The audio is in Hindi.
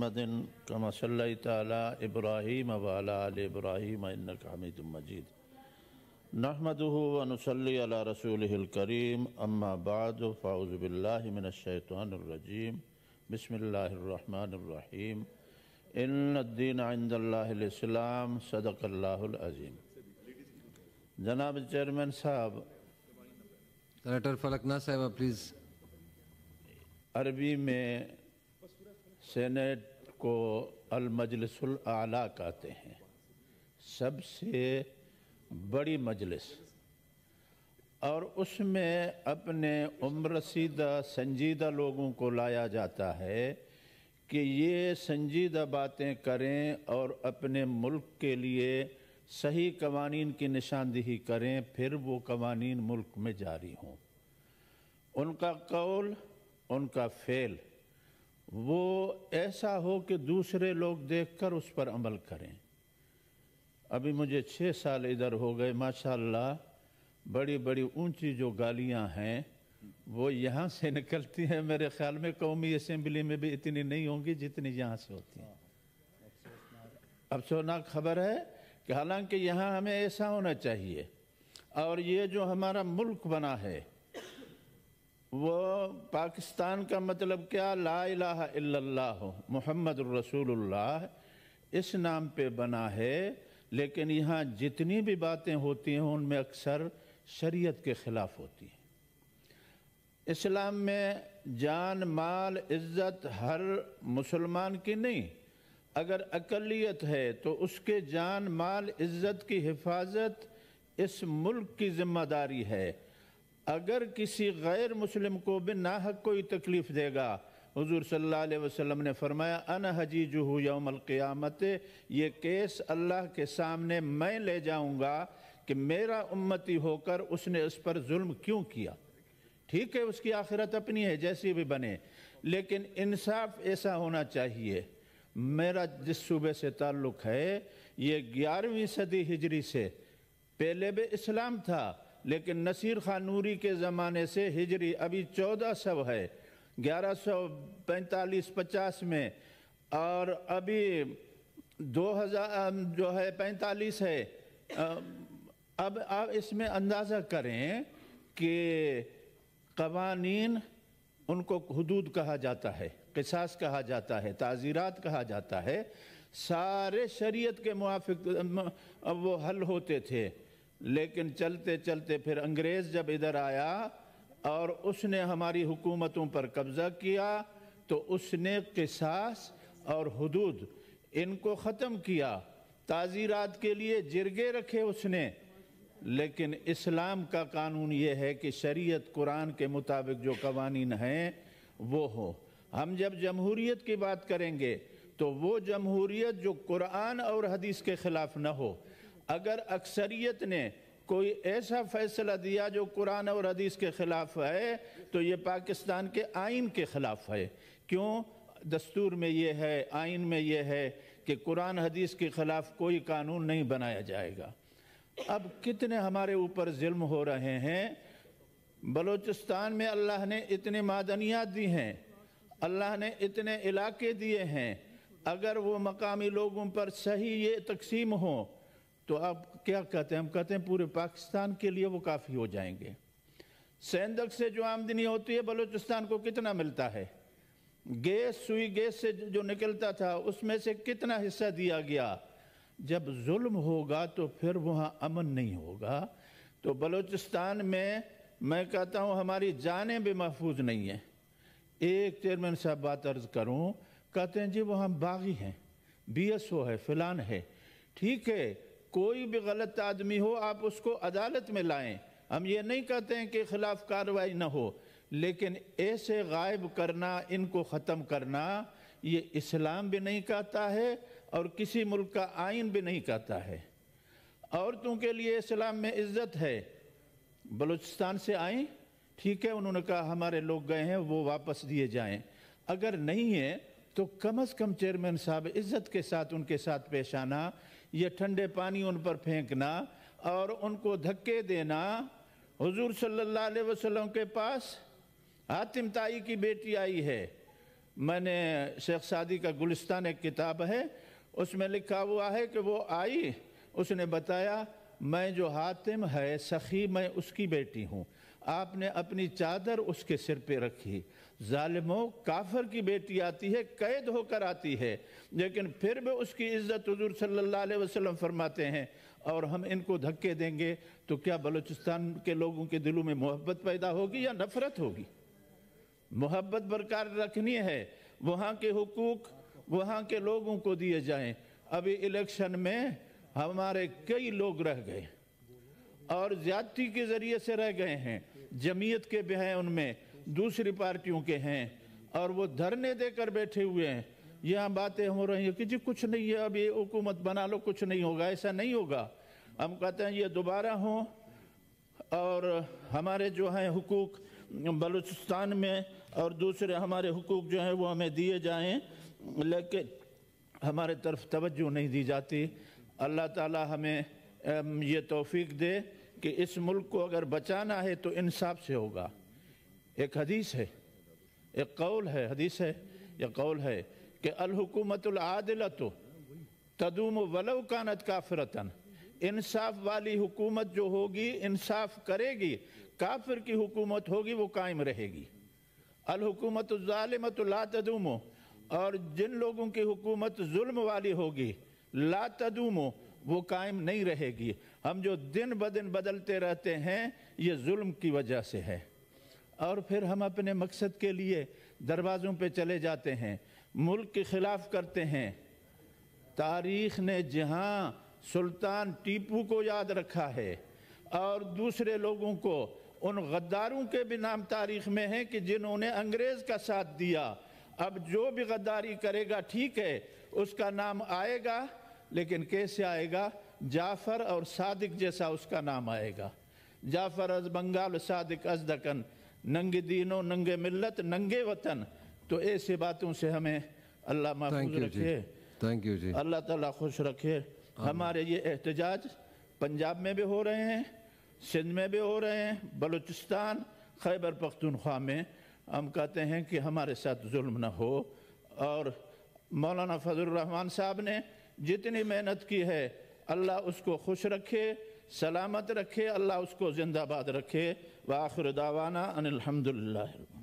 मोहम्मद कमसल तब्राहीम वाल इब्राहीम हमिद मजीद नहमद वनसली रसूल करीम अम्मा बाद फ़ाउज़बिल्लाशैतरजीम बसमीम इनद्दीन आइंदल्लाम सदकल्लाज़ीम जनाब चेयरमैन साहब कलेक्टर फलकना साहब प्लीज़ अरबी में सेनेट को अलमजलसुल आला कहते हैं सबसे बड़ी मजलिस और उसमें अपने उम्र संजीदा लोगों को लाया जाता है कि ये संजीदा बातें करें और अपने मुल्क के लिए सही कवानीन की निशानदेही करें फिर वो कवानीन मुल्क में जारी हों उनका कौल उनका फेल वो ऐसा हो कि दूसरे लोग देखकर उस पर अमल करें अभी मुझे छः साल इधर हो गए माशाल्लाह बड़ी बड़ी ऊंची जो गालियां हैं वो यहाँ से निकलती हैं मेरे ख्याल में कौमी असम्बली में भी इतनी नहीं होंगी जितनी यहाँ से होती हैं अफसोसनाक खबर है कि हालांकि यहाँ हमें ऐसा होना चाहिए और ये जो हमारा मुल्क बना है वो पाकिस्तान का मतलब क्या ला इला हो मोहम्मद रसूलुल्लाह इस नाम पे बना है लेकिन यहाँ जितनी भी बातें होती हैं उनमें अक्सर शरीयत के ख़िलाफ़ होती हैं इस्लाम में जान माल इज़्ज़त हर मुसलमान की नहीं अगर अकलियत है तो उसके जान माल इज़्ज़त की हिफाजत इस मुल्क की ज़िम्मेदारी है अगर किसी गैर मुस्लिम को भी नाहक कोई तकलीफ़ देगा हजूर सल्लल्लाहु अलैहि वसल्लम ने फरमाया अन हजी जूह यौमलक़ियामत ये केस अल्लाह के सामने मैं ले जाऊँगा कि मेरा उम्मती होकर उसने इस पर जुल्म क्यों किया ठीक है उसकी आखिरत अपनी है जैसी भी बने लेकिन इंसाफ ऐसा होना चाहिए मेरा जिस सूबे से ताल्लुक़ है ये ग्यारहवीं सदी हिजरी से पहले भी इस्लाम था लेकिन नसीर खान नूरी के ज़माने से हिजरी अभी चौदह सौ है ग्यारह सौ पैंतालीस पचास में और अभी दो हज़ार जो है पैंतालीस है अब आप इसमें अंदाज़ा करें कि कवानीन उनको हदूद कहा जाता है किसास कहा जाता है ताज़ीरात कहा जाता है सारे शरीयत के मुआफ़ वो हल होते थे लेकिन चलते चलते फिर अंग्रेज़ जब इधर आया और उसने हमारी हुकूमतों पर कब्ज़ा किया तो उसने किसास और हदूद इनको ख़त्म किया ताज़ीरात के लिए जिरगे रखे उसने लेकिन इस्लाम का कानून ये है कि शरीयत कुरान के मुताबिक जो कवानीन हैं वो हो हम जब जमहूरीत की बात करेंगे तो वो जमहूरीत जो कुरान और हदीस के ख़िलाफ़ न हो अगर अक्सरियत ने कोई ऐसा फैसला दिया जो कुरान और हदीस के ख़िलाफ़ है तो ये पाकिस्तान के आइन के ख़िलाफ़ है क्यों दस्तूर में ये है आइन में ये है कि कुरान हदीस के ख़िलाफ़ कोई कानून नहीं बनाया जाएगा अब कितने हमारे ऊपर जुल्म हो रहे हैं बलूचिस्तान में अल्लाह ने इतने मादनियात दी हैं अल्लाह ने इतने इलाके दिए हैं अगर वो मकामी लोगों पर सही ये तकसीम हो तो आप क्या कहते हैं हम कहते हैं पूरे पाकिस्तान के लिए वो काफ़ी हो जाएंगे सेंदक से जो आमदनी होती है बलूचिस्तान को कितना मिलता है गैस सुई गैस से जो निकलता था उसमें से कितना हिस्सा दिया गया जब जुल्म होगा तो फिर वहाँ अमन नहीं होगा तो बलूचिस्तान में मैं कहता हूँ हमारी जाने भी महफूज नहीं हैं एक चेयरमैन साहब बात अर्ज करूँ कहते हैं जी वो हम बागी हैं ओ है फ़िलान है ठीक है कोई भी गलत आदमी हो आप उसको अदालत में लाएं हम ये नहीं कहते हैं कि खिलाफ कार्रवाई ना हो लेकिन ऐसे गायब करना इनको ख़त्म करना ये इस्लाम भी नहीं कहता है और किसी मुल्क का आइन भी नहीं कहता है औरतों के लिए इस्लाम में इज्जत है बलूचिस्तान से आए ठीक है उन्होंने कहा हमारे लोग गए हैं वो वापस दिए जाएं अगर नहीं है तो कम अज़ कम चेयरमैन साहब इज़्ज़त के साथ उनके साथ पेश आना ये ठंडे पानी उन पर फेंकना और उनको धक्के देना हुजूर सल्लल्लाहु अलैहि वसल्लम के पास हातिम ताई की बेटी आई है मैंने शेख सादी का गुलिस्तान एक किताब है उसमें लिखा हुआ है कि वो आई उसने बताया मैं जो हातिम है सखी मैं उसकी बेटी हूँ आपने अपनी चादर उसके सिर पे रखी ालिमो काफर की बेटी आती है कैद होकर आती है लेकिन फिर भी उसकी इज्जत हजूर सल्लल्लाहु अलैहि वसल्लम फरमाते हैं और हम इनको धक्के देंगे तो क्या बलूचिस्तान के लोगों के दिलों में मोहब्बत पैदा होगी या नफरत होगी मोहब्बत बरकरार रखनी है वहाँ के हकूक़ वहाँ के लोगों को दिए जाएँ अभी इलेक्शन में हमारे कई लोग रह गए और ज्यादती के ज़रिए से रह गए हैं जमीयत के भी हैं उनमें दूसरी पार्टियों के हैं और वो धरने देकर बैठे हुए हैं यहाँ बातें हो रही हैं कि जी कुछ नहीं है अब ये हुकूमत बना लो कुछ नहीं होगा ऐसा नहीं होगा हम कहते हैं ये दोबारा हो और हमारे जो हैं हुकूक बलूचिस्तान में और दूसरे हमारे हुकूक जो हैं वो हमें दिए जाएं लेकिन हमारे तरफ तवज्जो नहीं दी जाती अल्लाह ताला हमें ये तौफीक दे कि इस मुल्क को अगर बचाना है तो इंसाफ से होगा एक हदीस है एक कौल है हदीस है यह कौल है कि अलहुकूमतुलआदिलत तदुम वलव नत काफरतन इंसाफ वाली हुकूमत जो होगी इंसाफ करेगी काफिर की हुकूमत होगी वो कायम रहेगी अलहुकूमत और जिन लोगों की हुकूमत जुल्म वाली होगी लातदुम वो कायम नहीं रहेगी हम जो दिन ब दिन बदलते रहते हैं ये जुल्म की वजह से है और फिर हम अपने मकसद के लिए दरवाज़ों पे चले जाते हैं मुल्क के ख़िलाफ़ करते हैं तारीख ने जहाँ सुल्तान टीपू को याद रखा है और दूसरे लोगों को उन गद्दारों के भी नाम तारीख में हैं कि जिन्होंने अंग्रेज़ का साथ दिया अब जो भी गद्दारी करेगा ठीक है उसका नाम आएगा लेकिन कैसे आएगा जाफ़र और सादिक जैसा उसका नाम आएगा जाफ़र अज बंगाल सादिक अज दकन नंगे दीनों नंगे मिल्लत नंगे वतन तो ऐसी बातों से हमें अल्लाह महफूज रखे थैंक यू जी अल्लाह ताला खुश रखे हमारे ये एहतजाज पंजाब में भी हो रहे हैं सिंध में भी हो रहे हैं बलूचिस्तान खैबर पख्तूनख्वा में हम कहते हैं कि हमारे साथ जुल्म न हो और मौलाना फजल रहमान साहब ने जितनी मेहनत की है अल्लाह उसको खुश रखे सलामत रखे अल्लाह उसको जिंदाबाद रखे आखिर दावाना अनिलहमदिल्ला